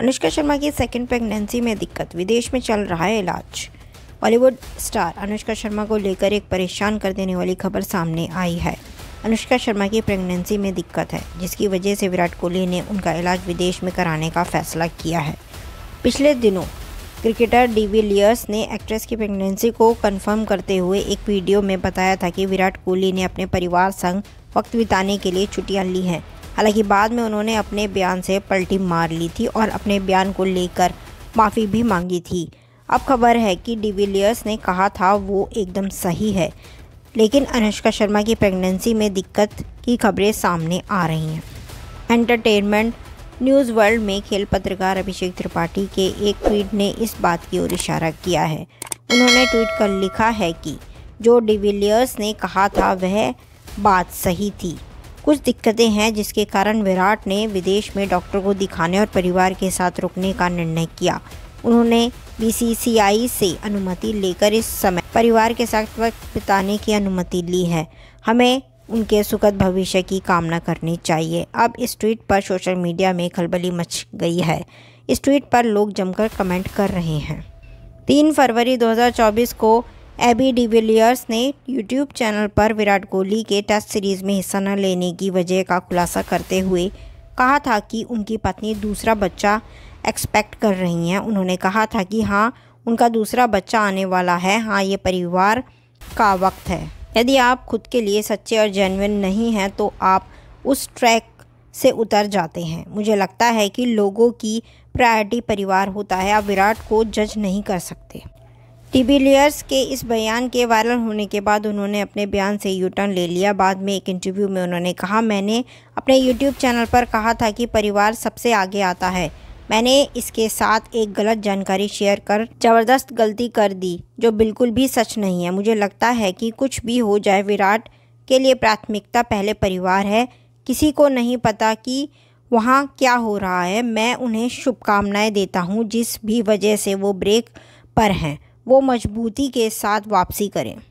अनुष्का शर्मा की second pregnancy में दिक्कत विदेश में चल रहा है इलाज बॉलीवुड स्टार अनुष्का शर्मा को लेकर एक परेशान कर देने वाली खबर सामने आई है अनुष्का शर्मा की प्रेगनेंसी में दिक्कत है जिसकी वजह से विराट कोहली ने उनका इलाज विदेश में कराने का फैसला किया है पिछले दिनों क्रिकेटर विलियर्स ने एक्ट्रेस की प्रेगनेंसी को कंफर्म करते हुए एक वीडियो में बताया था कि विराट कोहली ने अपने परिवार संग वक्त बिताने के लिए छुट्टियां ली हैं हालांकि बाद में उन्होंने अपने बयान से पलटी मार ली थी और अपने बयान को लेकर माफ़ी भी मांगी थी अब खबर है कि डिविलियर्स ने कहा था वो एकदम सही है लेकिन अनुष्का शर्मा की प्रेगनेंसी में दिक्कत की खबरें सामने आ रही हैं एंटरटेनमेंट न्यूज़ वर्ल्ड में खेल पत्रकार अभिषेक त्रिपाठी के एक ट्वीट ने इस बात की ओर इशारा किया है उन्होंने ट्वीट कर लिखा है कि जो डिविलियर्स ने कहा था वह बात सही थी कुछ दिक्कतें हैं जिसके कारण विराट ने विदेश में डॉक्टर को दिखाने और परिवार के साथ रुकने का निर्णय किया उन्होंने बीसीसीआई से अनुमति लेकर इस समय परिवार के साथ वक्त बिताने की अनुमति ली है हमें उनके सुखद भविष्य की कामना करनी चाहिए अब इस ट्वीट पर सोशल मीडिया में खलबली मच गई है इस ट्वीट पर लोग जमकर कमेंट कर रहे हैं तीन फरवरी 2024 को एबी डिविलियर्स ने यूट्यूब चैनल पर विराट कोहली के टेस्ट सीरीज़ में हिस्सा न लेने की वजह का खुलासा करते हुए कहा था कि उनकी पत्नी दूसरा बच्चा एक्सपेक्ट कर रही हैं उन्होंने कहा था कि हाँ उनका दूसरा बच्चा आने वाला है हाँ ये परिवार का वक्त है यदि आप खुद के लिए सच्चे और जेनविन नहीं हैं तो आप उस ट्रैक से उतर जाते हैं मुझे लगता है कि लोगों की प्रायोरिटी परिवार होता है आप विराट को जज नहीं कर सकते डिबिलियर्स के इस बयान के वायरल होने के बाद उन्होंने अपने बयान से यू टर्न ले लिया बाद में एक इंटरव्यू में उन्होंने कहा मैंने अपने यूट्यूब चैनल पर कहा था कि परिवार सबसे आगे आता है मैंने इसके साथ एक गलत जानकारी शेयर कर ज़बरदस्त गलती कर दी जो बिल्कुल भी सच नहीं है मुझे लगता है कि कुछ भी हो जाए विराट के लिए प्राथमिकता पहले परिवार है किसी को नहीं पता कि वहाँ क्या हो रहा है मैं उन्हें शुभकामनाएं देता हूँ जिस भी वजह से वो ब्रेक पर हैं वो मजबूती के साथ वापसी करें